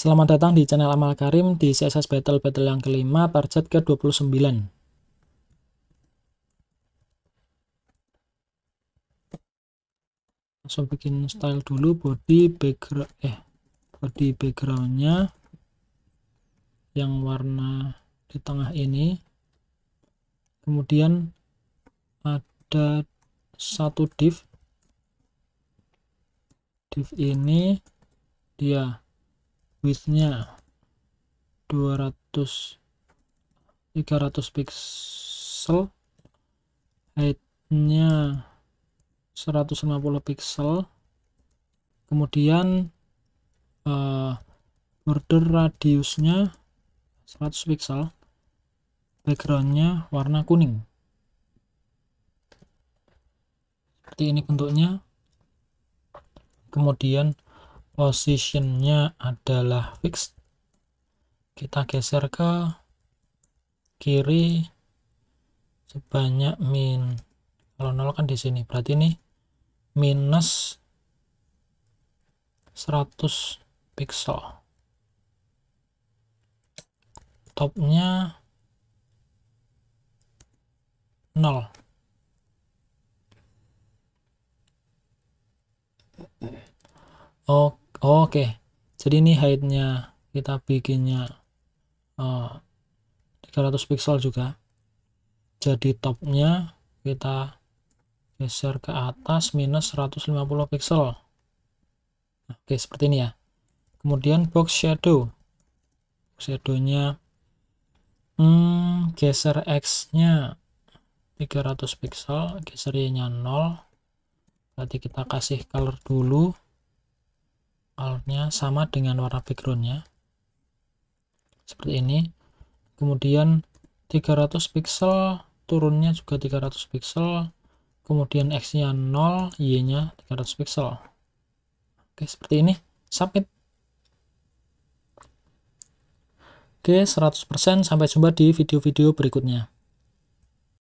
Selamat datang di channel Amal Karim di CSS Battle Battle yang kelima, target ke-29. Langsung bikin style dulu, body background, eh, body backgroundnya yang warna di tengah ini. Kemudian ada satu div. Div ini dia widthnya 200 300 pixel heightnya 150 pixel kemudian uh, border radiusnya 100 pixel backgroundnya warna kuning seperti ini bentuknya kemudian positionnya adalah fixed kita geser ke kiri sebanyak min kalau nol kan di sini berarti ini minus 100 pixel topnya nol oke oh, oke okay. jadi ini heightnya kita bikinnya uh, 300 pixel juga jadi topnya kita geser ke atas minus 150 pixel oke okay, seperti ini ya kemudian box shadow box shadownya hmm, geser X nya 300 pixel geser Y nya 0 berarti kita kasih color dulu alurnya sama dengan warna backgroundnya seperti ini kemudian 300 pixel turunnya juga 300 pixel kemudian X nya 0 Y nya 300 pixel oke seperti ini submit oke 100% sampai jumpa di video-video berikutnya